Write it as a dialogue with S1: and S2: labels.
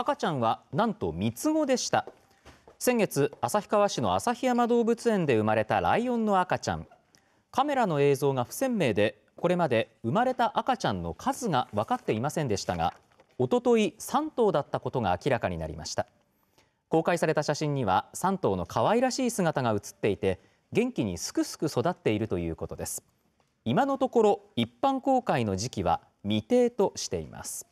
S1: 赤ちゃんはなんと3つ子でした先月旭川市の旭山動物園で生まれたライオンの赤ちゃんカメラの映像が不鮮明でこれまで生まれた赤ちゃんの数が分かっていませんでしたがおととい3頭だったことが明らかになりました公開された写真には3頭の可愛らしい姿が写っていて元気にすくすく育っているということです今のところ一般公開の時期は未定としています